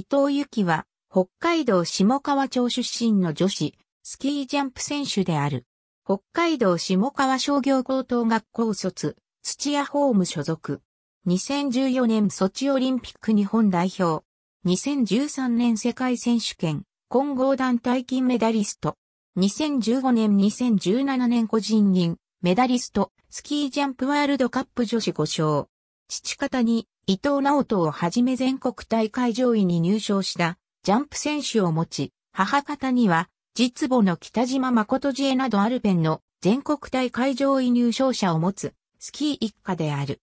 伊藤由紀は、北海道下川町出身の女子、スキージャンプ選手である。北海道下川商業高等学校卒、土屋ホーム所属。2014年ソチオリンピック日本代表。2013年世界選手権、混合団体金メダリスト。2015年2017年個人銀、メダリスト、スキージャンプワールドカップ女子5勝。父方に伊藤直人をはじめ全国大会上位に入賞したジャンプ選手を持ち、母方には実母の北島誠知恵などアルペンの全国大会上位入賞者を持つスキー一家である。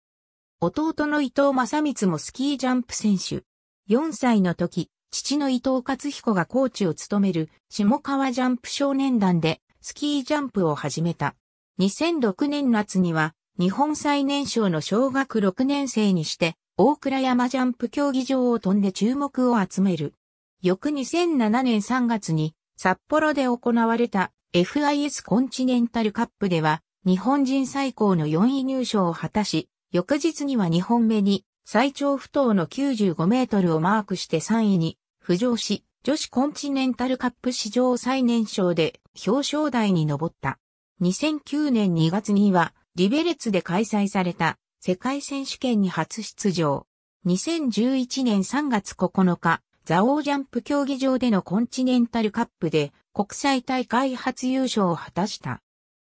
弟の伊藤正光もスキージャンプ選手。4歳の時、父の伊藤勝彦がコーチを務める下川ジャンプ少年団でスキージャンプを始めた。2006年夏には日本最年少の小学6年生にして、大倉山ジャンプ競技場を飛んで注目を集める。翌2007年3月に札幌で行われた FIS コンチネンタルカップでは日本人最高の4位入賞を果たし、翌日には2本目に最長不倒の95メートルをマークして3位に浮上し、女子コンチネンタルカップ史上最年少で表彰台に上った。2009年2月にはリベレツで開催された世界選手権に初出場。2011年3月9日、ザオージャンプ競技場でのコンチネンタルカップで国際大会初優勝を果たした。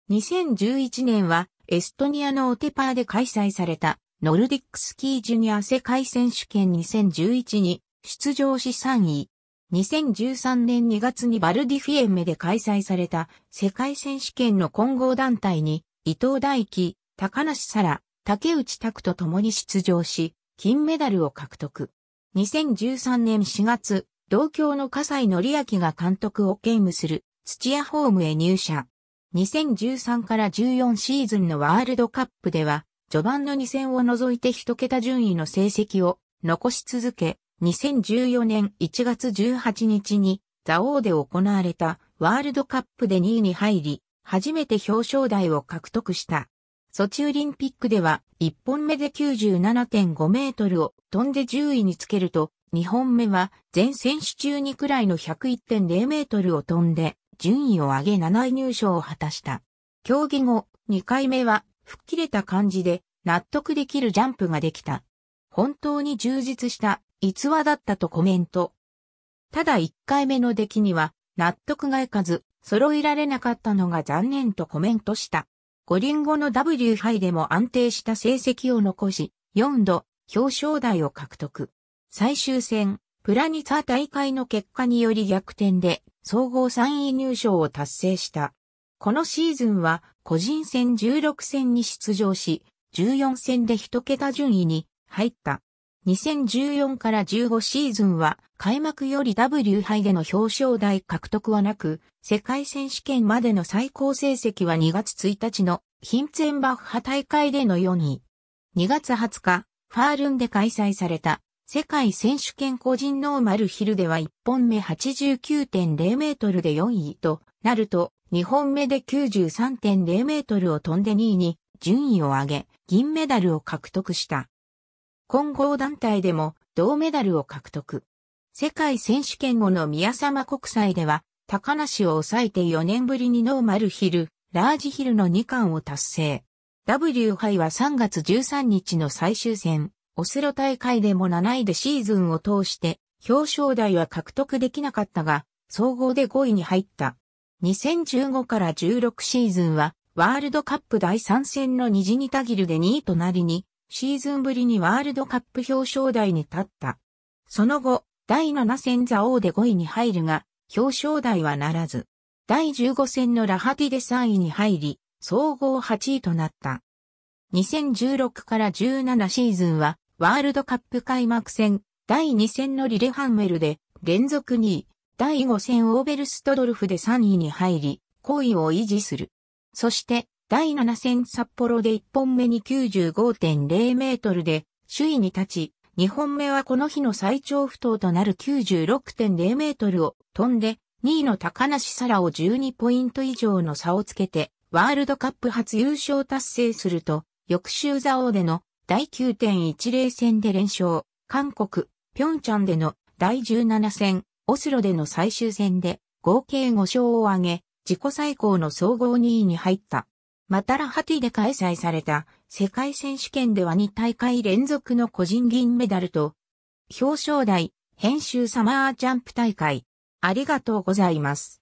2011年はエストニアのオテパーで開催されたノルディックスキージュニア世界選手権2011に出場し3位。2013年2月にバルディフィエンメで開催された世界選手権の混合団体に伊藤大輝、高梨沙羅、竹内拓と共に出場し、金メダルを獲得。2013年4月、同郷の笠井則明が監督を兼務する土屋ホームへ入社。2013から14シーズンのワールドカップでは、序盤の2戦を除いて1桁順位の成績を残し続け、2014年1月18日に、ザオーで行われたワールドカップで2位に入り、初めて表彰台を獲得した。ソチオリンピックでは1本目で97.5メートルを飛んで10位につけると、2本目は全選手中にくらいの101.0メートルを飛んで順位を上げ7位入賞を果たした。競技後、2回目は吹っ切れた感じで納得できるジャンプができた。本当に充実した逸話だったとコメント。ただ1回目の出来には納得がいかず、揃えられなかったのが残念とコメントした。五輪後の W 杯でも安定した成績を残し、4度表彰台を獲得。最終戦、プラニツァ大会の結果により逆転で総合3位入賞を達成した。このシーズンは個人戦16戦に出場し、14戦で1桁順位に入った。2014から15シーズンは開幕より W 杯での表彰台獲得はなく、世界選手権までの最高成績は2月1日のヒンツェンバッハ大会での4位。2月20日、ファールンで開催された世界選手権個人ノーマルヒルでは1本目89.0メートルで4位となると、2本目で93.0メートルを飛んで2位に順位を上げ、銀メダルを獲得した。混合団体でも銅メダルを獲得。世界選手権後の宮様国際では、高梨を抑えて4年ぶりにノーマルヒル、ラージヒルの2冠を達成。W 杯は3月13日の最終戦、オスロ大会でも7位でシーズンを通して表彰台は獲得できなかったが、総合で5位に入った。2015から16シーズンは、ワールドカップ第3戦のニジニタギルで2位となりに、シーズンぶりにワールドカップ表彰台に立った。その後、第7戦ザオーで5位に入るが、表彰台はならず。第15戦のラハティで3位に入り、総合8位となった。2016から17シーズンは、ワールドカップ開幕戦、第2戦のリレハンメルで、連続2位、第5戦オーベルストドルフで3位に入り、好位を維持する。そして、第7戦札幌で1本目に95.0メートルで首位に立ち、2本目はこの日の最長不倒となる96.0メートルを飛んで、2位の高梨沙羅を12ポイント以上の差をつけて、ワールドカップ初優勝達成すると、翌週座王での第9.10戦で連勝、韓国、ピョンチャンでの第17戦、オスロでの最終戦で合計5勝を挙げ、自己最高の総合2位に入った。マタラハティで開催された世界選手権では2大会連続の個人銀メダルと、表彰台、編集サマージャンプ大会。ありがとうございます。